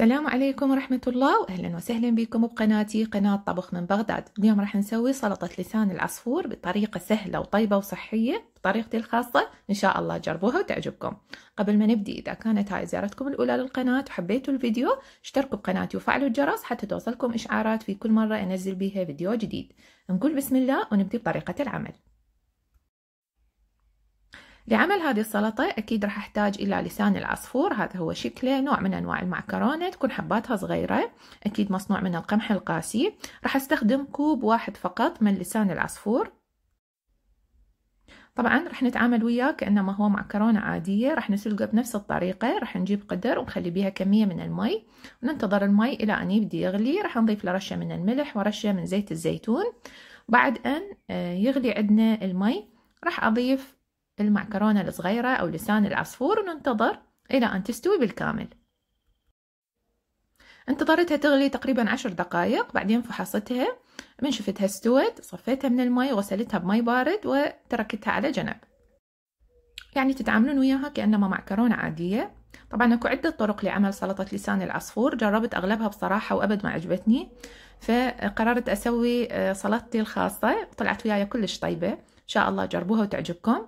السلام عليكم ورحمة الله وأهلا وسهلا بكم بقناتي قناة طبخ من بغداد اليوم راح نسوي سلطة لسان العصفور بطريقة سهلة وطيبة وصحية بطريقتي الخاصة إن شاء الله تجربوها وتعجبكم قبل ما نبدي إذا كانت هاي زيارتكم الأولى للقناة وحبيتوا الفيديو اشتركوا بقناتي وفعلوا الجرس حتى توصلكم إشعارات في كل مرة أنزل بيها فيديو جديد نقول بسم الله ونبدي بطريقة العمل لعمل هذه السلطة أكيد راح أحتاج إلى لسان العصفور هذا هو شكله نوع من أنواع المعكرونة تكون حباتها صغيرة أكيد مصنوع من القمح القاسي راح أستخدم كوب واحد فقط من لسان العصفور طبعا رح نتعامل وياه كأنما هو معكرونة عادية رح نسلقه بنفس الطريقة رح نجيب قدر ونخلي بيها كمية من المي وننتظر المي إلى أن يبدي يغلي رح نضيف له رشة من الملح ورشة من زيت الزيتون بعد أن آه، يغلي عندنا المي راح أضيف المعكرونة الصغيرة أو لسان العصفور وننتظر إلى أن تستوي بالكامل انتظرتها تغلي تقريبا عشر دقائق بعدين فحصتها من شفتها استوت صفيتها من المي وغسلتها بمي بارد وتركتها على جنب يعني تتعاملون وياها كأنما معكرونة عادية طبعا اكو عدة طرق لعمل سلطة لسان العصفور جربت اغلبها بصراحة وابد ما عجبتني فقررت اسوي آه، سلطتي الخاصة طلعت وياي كلش طيبة ان شاء الله جربوها وتعجبكم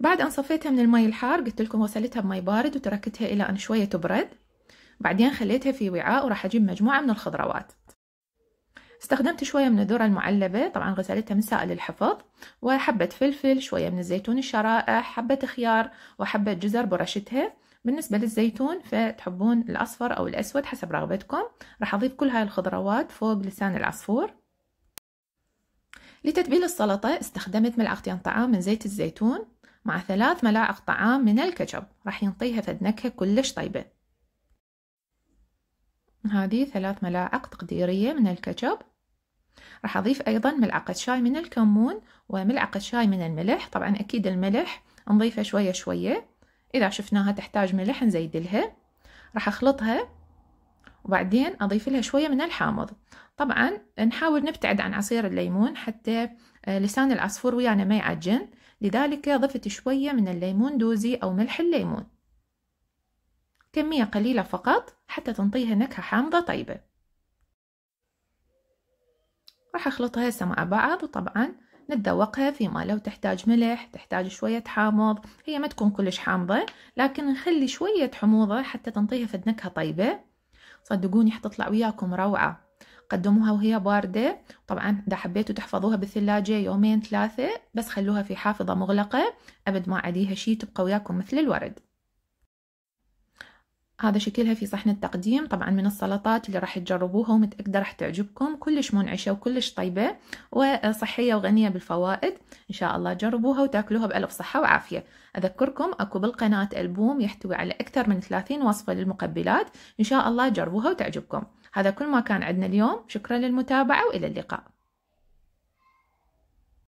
بعد أن صفيتها من المي الحار قلت لكم غسلتها بمي بارد وتركتها إلى أن شوية تبرد بعدين خليتها في وعاء وراح أجيب مجموعة من الخضروات استخدمت شوية من الذرة المعلبة طبعا غسلتها من سائل الحفظ وحبة فلفل شوية من الزيتون الشرائح حبة خيار وحبة جزر برشتها بالنسبة للزيتون فتحبون الأصفر أو الأسود حسب رغبتكم راح أضيف كل هاي الخضروات فوق لسان العصفور لتتبيل السلطة استخدمت ملعقتين طعام من زيت الزيتون مع ثلاث ملاعق طعام من الكاتشب راح ينطيها فد نكهة كلش طيبة هذه ثلاث ملاعق تقديرية من الكاتشب راح أضيف أيضا ملعقة شاي من الكمون وملعقة شاي من الملح طبعا أكيد الملح نضيفه شوية شوية إذا شفناها تحتاج ملح نزيد لها راح أخلطها وبعدين أضيف لها شوية من الحامض طبعا نحاول نبتعد عن عصير الليمون حتى آه، لسان العصفور ويانا ما يعجن لذلك ضفت شوية من الليمون دوزي أو ملح الليمون كمية قليلة فقط حتى تنطيها نكهة حامضة طيبة راح أخلطها هسه مع بعض وطبعا نتذوقها فيما لو تحتاج ملح تحتاج شوية حامض هي ما تكون كلش حامضة لكن نخلي شوية حموضة حتى تنطيها فد نكهة طيبة صدقوني حتطلع وياكم روعة قدموها وهي باردة طبعا إذا حبيتوا تحفظوها بالثلاجة يومين ثلاثة بس خلوها في حافظة مغلقة أبد ما عليها شي تبقى وياكم مثل الورد هذا شكلها في صحن التقديم طبعا من السلطات اللي راح تجربوها ومتأكدة راح تعجبكم كلش منعشة وكلش طيبة وصحية وغنية بالفوائد إن شاء الله جربوها وتاكلوها بألف صحة وعافية أذكركم أكو بالقناة ألبوم يحتوي على أكثر من 30 وصفة للمقبلات إن شاء الله جربوها وتعجبكم هذا كل ما كان عندنا اليوم شكرا للمتابعة وإلى اللقاء